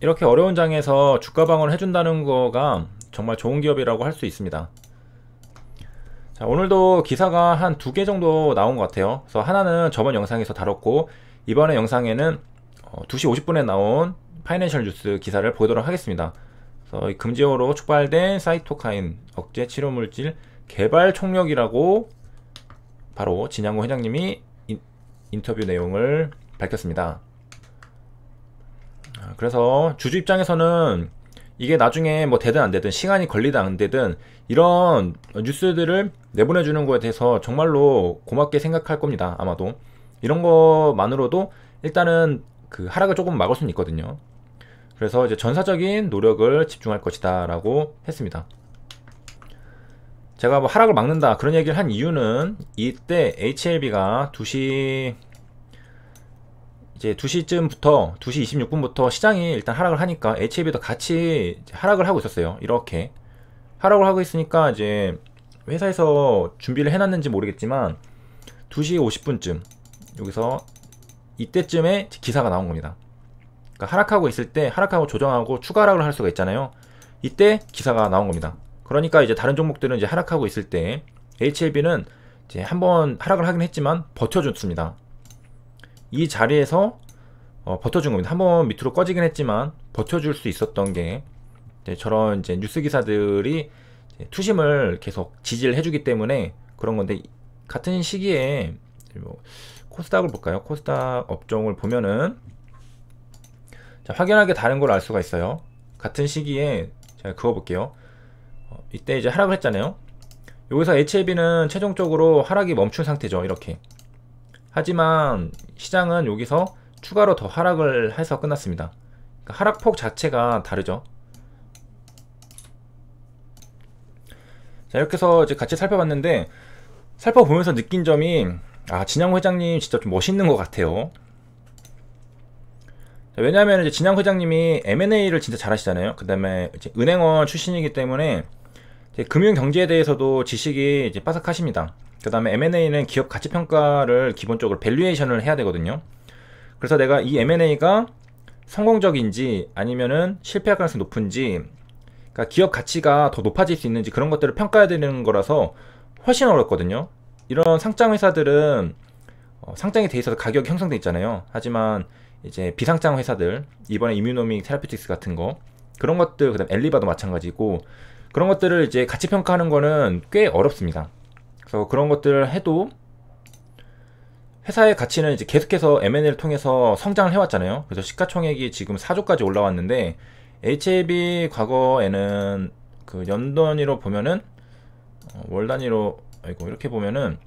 이렇게 어려운 장에서 주가 방어를 해준다는 거가 정말 좋은 기업이라고 할 수 있습니다. 자, 오늘도 기사가 한 두 개 정도 나온 것 같아요. 그래서 하나는 저번 영상에서 다뤘고, 이번에 영상에는 어, 2시 50분에 나온 파이낸셜 뉴스 기사를 보도록 하겠습니다. 그래서 금지어로 촉발된 사이토카인 억제 치료 물질 개발 총력이라고 바로 진양구 회장님이 인, 인터뷰 내용을 밝혔습니다. 그래서 주주 입장에서는 이게 나중에 뭐 되든 안 되든 시간이 걸리든 안 되든 이런 뉴스들을 내보내주는 거에 대해서 정말로 고맙게 생각할 겁니다. 아마도 이런 것만으로도 일단은 그 하락을 조금 막을 수는 있거든요. 그래서 이제 전사적인 노력을 집중할 것이다라고 했습니다. 제가 뭐 하락을 막는다 그런 얘기를 한 이유는 이때 HLB가 2시 이제 2시쯤부터 2시 26분부터 시장이 일단 하락을 하니까 HAB도 같이 하락을 하고 있었어요. 이렇게 하락을 하고 있으니까 이제 회사에서 준비를 해놨는지 모르겠지만 2시 50분쯤 여기서 이때쯤에 기사가 나온 겁니다. 그러니까 하락하고 있을 때 하락하고 조정하고 추가 하락을 할 수가 있잖아요. 이때 기사가 나온 겁니다. 그러니까 이제 다른 종목들은 이제 하락하고 있을 때 HLB는 이제 한번 하락을 하긴 했지만 버텨줬습니다. 이 자리에서 어, 버텨준 겁니다. 한번 밑으로 꺼지긴 했지만 버텨줄 수 있었던 게 이제 저런 이제 뉴스 기사들이 이제 투심을 계속 지지를 해주기 때문에 그런 건데 같은 시기에 뭐 코스닥을 볼까요? 코스닥 업종을 보면은 자, 확연하게 다른 걸 알 수가 있어요. 같은 시기에 제가 그어볼게요. 어, 이때 이제 하락을 했잖아요. 여기서 HLB는 최종적으로 하락이 멈춘 상태죠. 이렇게 하지만 시장은 여기서 추가로 더 하락을 해서 끝났습니다. 그러니까 하락폭 자체가 다르죠. 자 이렇게 해서 이제 같이 살펴봤는데 살펴보면서 느낀 점이 아 진양 회장님 진짜 좀 멋있는 것 같아요. 왜냐하면 이제 진양 회장님이 M&A를 진짜 잘하시잖아요. 그다음에 은행원 출신이기 때문에 금융 경제에 대해서도 지식이 이제 빠삭하십니다. 그 다음에 M&A는 기업 가치 평가를 기본적으로 밸류에이션을 해야 되거든요. 그래서 내가 이 M&A가 성공적인지 아니면은 실패할 가능성이 높은지 그러니까 기업 가치가 더 높아질 수 있는지 그런 것들을 평가해야 되는 거라서 훨씬 어렵거든요. 이런 상장 회사들은 어, 상장이 돼 있어서 가격이 형성돼 있잖아요. 하지만 이제 비상장 회사들 이번에 이뮤노믹 테라피틱스 같은 거 그런 것들 그다음 엘리바도 마찬가지고 그런 것들을 이제 가치 평가하는 거는 꽤 어렵습니다. 그래서 어, 그런 것들을 해도 회사의 가치는 이제 계속해서 M&A를 통해서 성장을 해왔잖아요. 그래서 시가총액이 지금 4조까지 올라왔는데 HAB 과거에는 그 연 단위로 보면은 어, 월 단위로 아이고 이렇게 보면은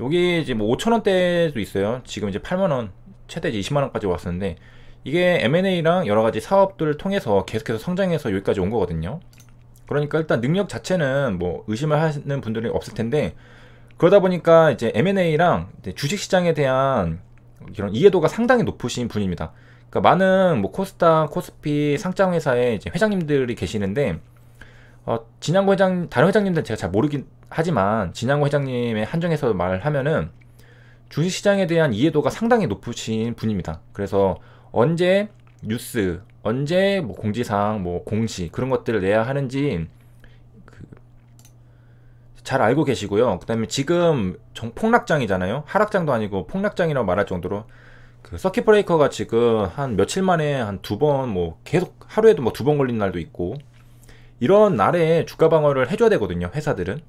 여기 이제 뭐 5천 원대도 있어요. 지금 이제 8만 원 최대 20만 원까지 왔었는데 이게 M&A랑 여러 가지 사업들을 통해서 계속해서 성장해서 여기까지 온 거거든요. 그러니까 일단 능력 자체는 뭐 의심을 하는 분들이 없을 텐데 그러다 보니까 이제 M&A랑 주식 시장에 대한 이런 이해도가 상당히 높으신 분입니다. 그러니까 많은 뭐 코스닥, 코스피, 상장 회사의 이제 회장님들이 계시는데 어, 진양고 회장 다른 회장님들은 제가 잘 모르긴 하지만 진양고 회장님의 한정에서 말하면은 주식 시장에 대한 이해도가 상당히 높으신 분입니다. 그래서 언제 뉴스, 언제 뭐 공지사항, 뭐 공시 그런 것들을 내야 하는지 잘 알고 계시고요. 그다음에 지금 정, 폭락장이잖아요. 하락장도 아니고 폭락장이라고 말할 정도로 그 서킷 브레이커가 지금 한 며칠 만에 한 두 번 뭐 계속 하루에도 뭐 두 번 걸린 날도 있고 이런 날에 주가 방어를 해줘야 되거든요. 회사들은.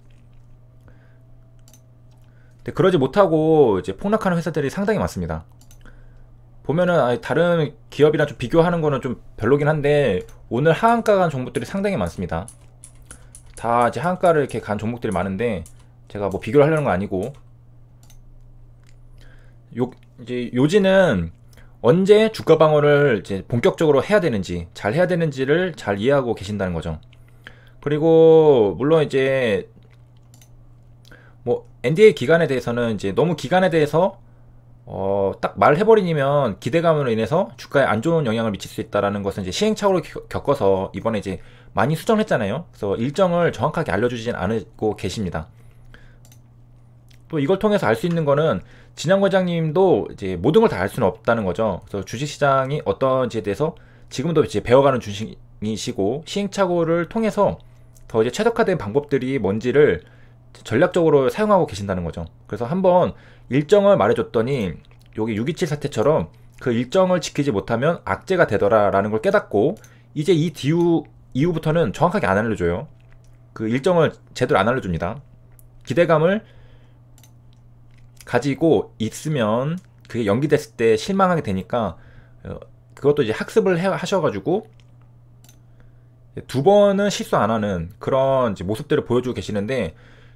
근데 그러지 못하고 이제 폭락하는 회사들이 상당히 많습니다. 보면은 다른 기업이랑 좀 비교하는 거는 좀 별로긴 한데 오늘 하한가 간 종목들이 상당히 많습니다. 다 이제 한가를 이렇게 간 종목들이 많은데 제가 뭐 비교를 하려는 건 아니고 요 이제 요지는 언제 주가 방어를 이제 본격적으로 해야 되는지 잘 해야 되는지를 잘 이해하고 계신다는 거죠. 그리고 물론 이제 뭐 NDA 기간에 대해서는 이제 너무 기간에 대해서 어, 딱 말해버리면 기대감으로 인해서 주가에 안 좋은 영향을 미칠 수있다는 것은 이제 시행착오를 겪어서 이번에 이제 많이 수정했잖아요. 그래서 일정을 정확하게 알려주진 않고 계십니다. 또 이걸 통해서 알 수 있는 거는 진양 과장님도 이제 모든 걸 다 알 수는 없다는 거죠. 그래서 주식시장이 어떤지에 대해서 지금도 이제 배워가는 중식이시고 시행착오를 통해서 더 이제 최적화된 방법들이 뭔지를 전략적으로 사용하고 계신다는 거죠. 그래서 한번 일정을 말해줬더니 여기 627 사태처럼 그 일정을 지키지 못하면 악재가 되더라라는 걸 깨닫고 이제 이 뒤후 이후부터는 정확하게 안 알려줘요. 그 일정을 제대로 안 알려줍니다. 기대감을 가지고 있으면 그게 연기됐을 때 실망하게 되니까 어, 그것도 이제 학습을 해, 하셔가지고 두 번은 실수 안 하는 그런 모습들을 보여주고 계시는데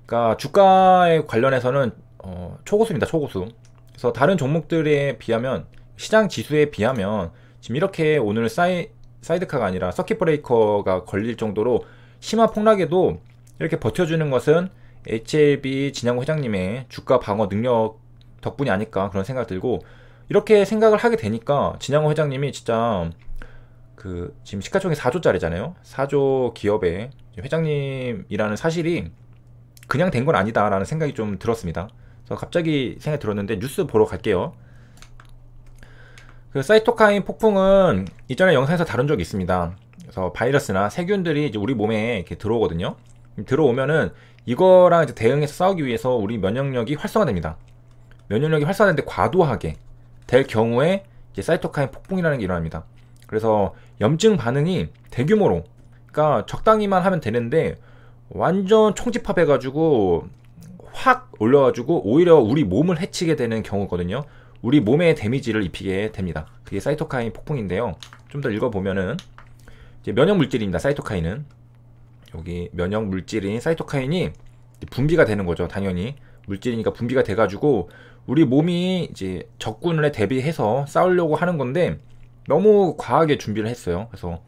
그러니까 주가에 관련해서는 어, 초고수입니다. 초고수. 그래서 다른 종목들에 비하면 시장 지수에 비하면 지금 이렇게 오늘 사이, 사이드카가 아니라 서킷 브레이커가 걸릴 정도로 심화 폭락에도 이렇게 버텨주는 것은 HLB 진양호 회장님의 주가 방어 능력 덕분이 아닐까 그런 생각 들고 이렇게 생각을 하게 되니까 진양호 회장님이 진짜 그 지금 시가총액 4조짜리잖아요. 4조 기업의 회장님이라는 사실이 그냥 된 건 아니다라는 생각이 좀 들었습니다. 그래서 갑자기 생각이 들었는데 뉴스 보러 갈게요. 그 사이토카인 폭풍은 이전에 영상에서 다룬 적이 있습니다. 그래서 바이러스나 세균들이 이제 우리 몸에 이렇게 들어오거든요. 들어오면은 이거랑 이제 대응해서 싸우기 위해서 우리 면역력이 활성화됩니다. 면역력이 활성화되는데 과도하게 될 경우에 이제 사이토카인 폭풍이라는 게 일어납니다. 그래서 염증 반응이 대규모로 그러니까 적당히만 하면 되는데 완전 총집합해가지고 확 올려가지고 오히려 우리 몸을 해치게 되는 경우거든요. 우리 몸에 데미지를 입히게 됩니다. 그게 사이토카인 폭풍인데요. 좀 더 읽어보면은 면역 물질입니다. 사이토카인은 여기 면역 물질인 사이토카인이 분비가 되는 거죠. 당연히 물질이니까 분비가 돼가지고 우리 몸이 이제 적군을 대비해서 싸우려고 하는 건데 너무 과하게 준비를 했어요. 그래서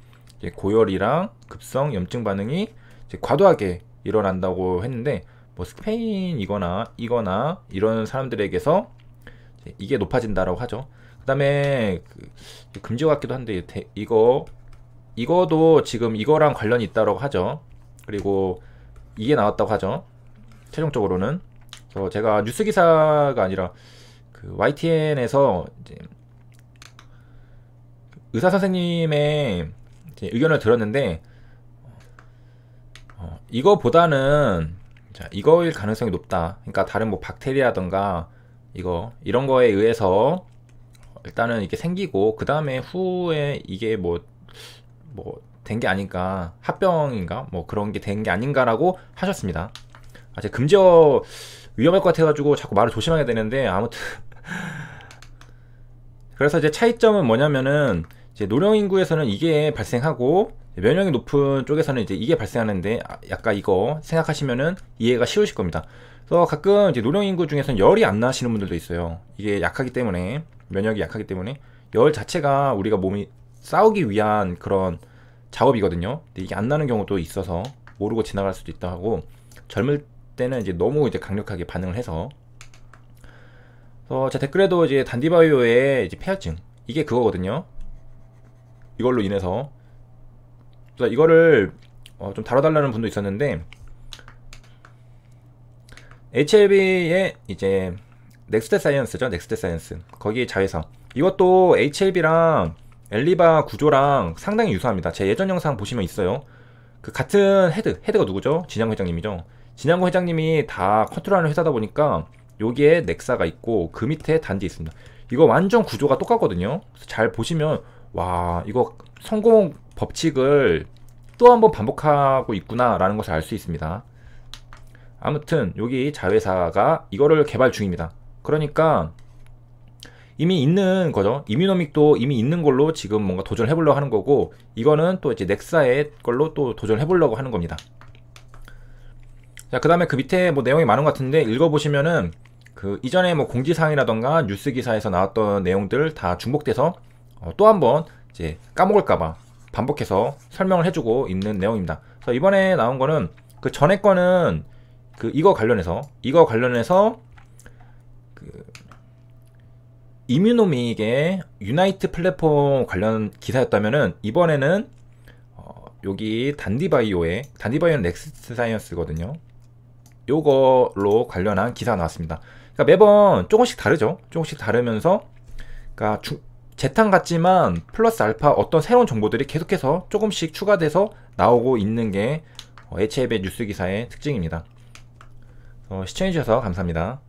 고열이랑 급성 염증 반응이 과도하게 일어난다고 했는데 뭐 스페인이거나 이거나 이런 사람들에게서 이게 높아진다라고 하죠. 그다음에 그금지 같기도 한데 이거 이거도 지금 이거랑 관련이 있다라고 하죠. 그리고 이게 나왔다고 하죠. 최종적으로는 그래서 제가 뉴스 기사가 아니라 그 YTN에서 의사 선생님의 의견을 들었는데 이거보다는 자, 이거일 가능성이 높다. 그러니까 다른 뭐박테리아든가 이거 이런 거에 의해서 일단은 이게 생기고 그 다음에 후에 이게 뭐 뭐 된 게 아닌가 합병인가 뭐 그런 게 된 게 아닌가라고 하셨습니다. 아, 제 금지어 위험할 것 같아가지고 자꾸 말을 조심하게 되는데 아무튼 그래서 이제 차이점은 뭐냐면은 이제 노령 인구에서는 이게 발생하고 면역이 높은 쪽에서는 이제 이게 발생하는데 아, 약간 이거 생각하시면은 이해가 쉬우실 겁니다. 그래서 가끔 이제 노령 인구 중에서는 열이 안 나시는 분들도 있어요. 이게 약하기 때문에 면역이 약하기 때문에 열 자체가 우리가 몸이 싸우기 위한 그런 작업이거든요. 근데 이게 안 나는 경우도 있어서 모르고 지나갈 수도 있다 고 하고 젊을 때는 이제 너무 이제 강력하게 반응을 해서 그제 댓글에도 이제 단디바이오의 이제 폐혈증 이게 그거거든요. 이걸로 인해서 그래서 이거를 어, 좀 다뤄달라는 분도 있었는데 HLB의 이제 넥스트 사이언스죠. 넥스트 사이언스. 거기 에 자회사. 이것도 HLB랑 엘리바 구조랑 상당히 유사합니다. 제 예전 영상 보시면 있어요. 그 같은 헤드, 헤드가 누구죠? 진양고 회장님이죠. 진양구 회장님이 다 컨트롤하는 회사다 보니까 여기에 넥사가 있고 그 밑에 단지 있습니다. 이거 완전 구조가 똑같거든요. 잘 보시면 와 이거 성공 법칙을 또 한 번 반복하고 있구나라는 것을 알 수 있습니다. 아무튼 여기 자회사가 이거를 개발 중입니다. 그러니까 이미 있는 거죠. 이뮤노믹도 이미 있는 걸로 지금 뭔가 도전해 보려고 하는 거고 이거는 또 이제 넥사의 걸로 또 도전해 보려고 하는 겁니다. 자, 그다음에 그 밑에 뭐 내용이 많은 것 같은데 읽어 보시면은 그 이전에 뭐 공지사항이라던가 뉴스 기사에서 나왔던 내용들 다 중복돼서 어, 또 한 번 이제 까먹을까봐 반복해서 설명을 해주고 있는 내용입니다. 그래서 이번에 나온 거는 그 전에 거는 그 이거 관련해서 이거 관련해서 그 이뮤노믹의 유나이트 플랫폼 관련 기사였다면은 이번에는 어 여기 단디바이오의 단디바이오는 넥스트 사이언스거든요. 요거로 관련한 기사 나왔습니다. 그러니까 매번 조금씩 다르죠. 조금씩 다르면서 그러니까 주, 재탕 같지만 플러스 알파 어떤 새로운 정보들이 계속해서 조금씩 추가돼서 나오고 있는 게 어, HF의 뉴스 기사의 특징입니다. 어, 시청해주셔서 감사합니다.